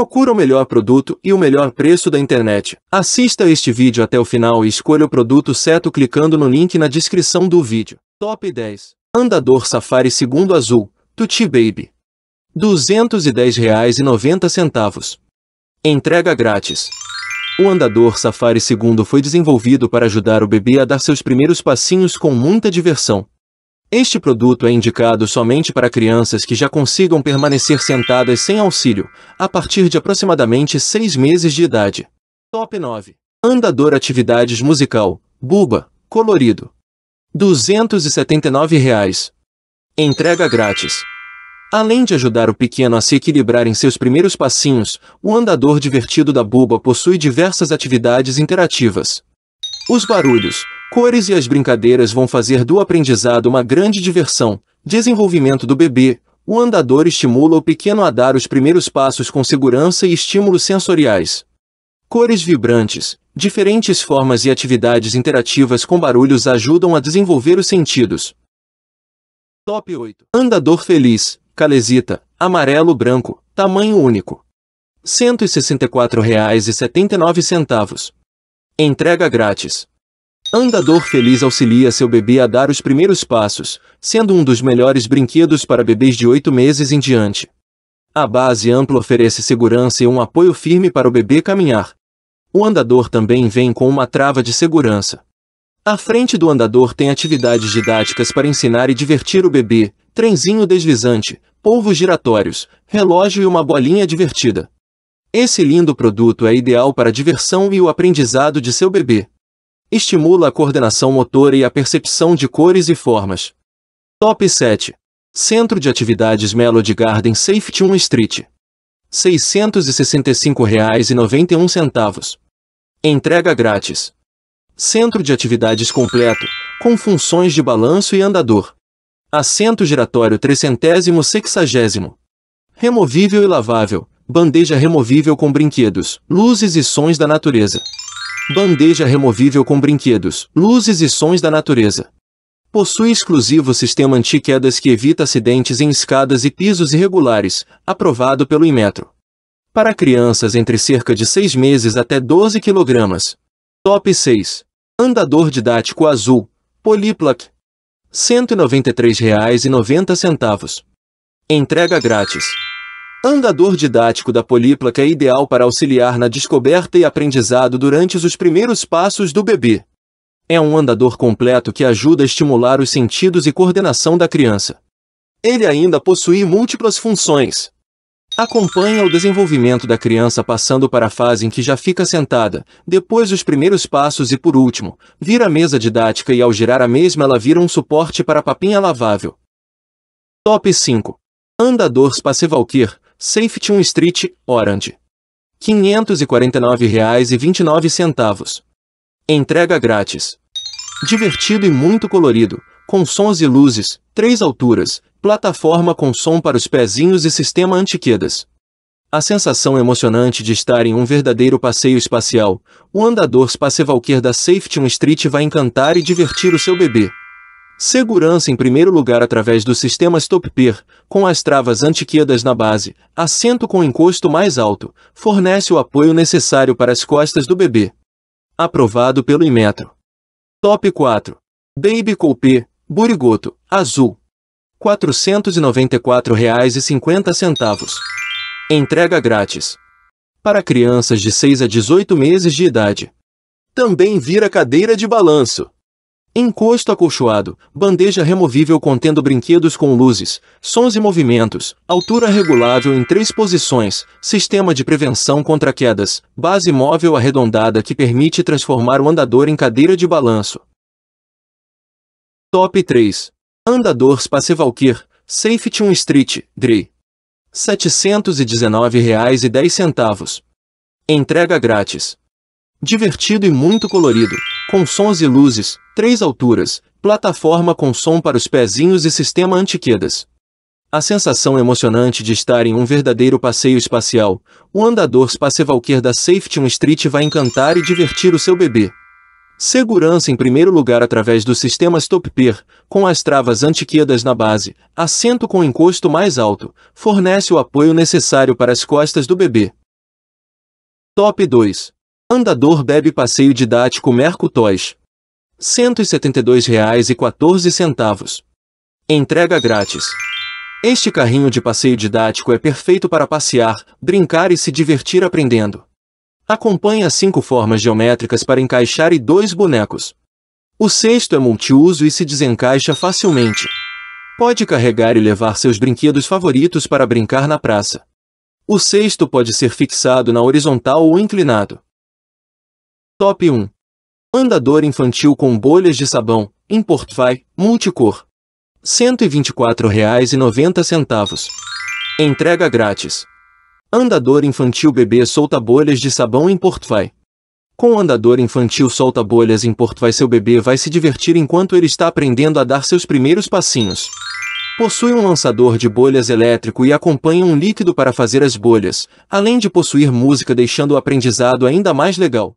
Procura o melhor produto e o melhor preço da internet. Assista este vídeo até o final e escolha o produto certo clicando no link na descrição do vídeo. Top 10 Andador Safari Segundo Azul, Tutti Baby. R$ 210,90. Entrega grátis. O andador Safari Segundo foi desenvolvido para ajudar o bebê a dar seus primeiros passinhos com muita diversão. Este produto é indicado somente para crianças que já consigam permanecer sentadas sem auxílio, a partir de aproximadamente 6 meses de idade. Top 9. Andador Atividades Musical, Buba, colorido. R$ 279,00. Entrega grátis. Além de ajudar o pequeno a se equilibrar em seus primeiros passinhos, o andador divertido da Buba possui diversas atividades interativas. Os barulhos, Cores e as brincadeiras vão fazer do aprendizado uma grande diversão. Desenvolvimento do bebê. O andador estimula o pequeno a dar os primeiros passos com segurança e estímulos sensoriais. Cores vibrantes. Diferentes formas e atividades interativas com barulhos ajudam a desenvolver os sentidos. Top 8. Andador feliz. Calesita. Amarelo branco. Tamanho único. R$ 164,79. Entrega grátis. Andador Feliz auxilia seu bebê a dar os primeiros passos, sendo um dos melhores brinquedos para bebês de 8 meses em diante. A base ampla oferece segurança e um apoio firme para o bebê caminhar. O andador também vem com uma trava de segurança. A frente do andador tem atividades didáticas para ensinar e divertir o bebê, trenzinho deslizante, polvos giratórios, relógio e uma bolinha divertida. Esse lindo produto é ideal para a diversão e o aprendizado de seu bebê. Estimula a coordenação motora e a percepção de cores e formas. Top 7. Centro de Atividades Melody Garden Safety 1 Street. R$ 665,91. Entrega grátis. Centro de Atividades completo, com funções de balanço e andador. Assento giratório 360. Removível e lavável. Bandeja removível com brinquedos, luzes e sons da natureza. Bandeja removível com brinquedos, luzes e sons da natureza. Possui exclusivo sistema anti-quedas que evita acidentes em escadas e pisos irregulares, aprovado pelo Inmetro. Para crianças entre cerca de 6 meses até 12 kg. Top 6. Andador didático azul, Poliplac. R$ 193,90. Entrega grátis. Andador didático da políplaca é ideal para auxiliar na descoberta e aprendizado durante os primeiros passos do bebê. É um andador completo que ajuda a estimular os sentidos e coordenação da criança. Ele ainda possui múltiplas funções. Acompanha o desenvolvimento da criança passando para a fase em que já fica sentada, depois os primeiros passos e por último, vira a mesa didática e ao girar a mesma ela vira um suporte para a papinha lavável. Top 5. Andador Spacevalquer, Safety Street, Orange. R$ 549,29. Entrega grátis. Divertido e muito colorido, com sons e luzes, três alturas, plataforma com som para os pezinhos e sistema antiquedas. A sensação emocionante de estar em um verdadeiro passeio espacial, o andador Spacevalquer da Safety Street vai encantar e divertir o seu bebê. Segurança em primeiro lugar através dos sistemas Stop-Peer, com as travas antiquedas na base, assento com encosto mais alto, fornece o apoio necessário para as costas do bebê. Aprovado pelo Inmetro. Top 4. Baby Coupé, Burigoto, Azul. R$ 494,50. Entrega grátis. Para crianças de 6 a 18 meses de idade. Também vira cadeira de balanço. Encosto acolchoado, bandeja removível contendo brinquedos com luzes, sons e movimentos, altura regulável em três posições, sistema de prevenção contra quedas, base móvel arredondada que permite transformar o andador em cadeira de balanço. Top 3. Andador Space Valkyr, Safety 1 Street, DRI. R$ 719,10. Entrega grátis. Divertido e muito colorido com sons e luzes, três alturas, plataforma com som para os pezinhos e sistema antiquedas. A sensação emocionante de estar em um verdadeiro passeio espacial, o andador Spacewalker da Safety on Street vai encantar e divertir o seu bebê. Segurança em primeiro lugar através do sistema Stop Pier, com as travas antiquedas na base, assento com encosto mais alto, fornece o apoio necessário para as costas do bebê. Top 2 Andador bebe passeio didático Mercutóis. R$ 172,14. Entrega grátis. Este carrinho de passeio didático é perfeito para passear, brincar e se divertir aprendendo. Acompanhe as cinco formas geométricas para encaixar e dois bonecos. O sexto é multiuso e se desencaixa facilmente. Pode carregar e levar seus brinquedos favoritos para brincar na praça. O sexto pode ser fixado na horizontal ou inclinado. Top 1. Andador infantil com bolhas de sabão, em Portfai, multicor. R$ 124,90. Entrega grátis. Andador infantil bebê solta bolhas de sabão em Portfai. Com o andador infantil solta bolhas em Portfai seu bebê vai se divertir enquanto ele está aprendendo a dar seus primeiros passinhos. Possui um lançador de bolhas elétrico e acompanha um líquido para fazer as bolhas, além de possuir música deixando o aprendizado ainda mais legal.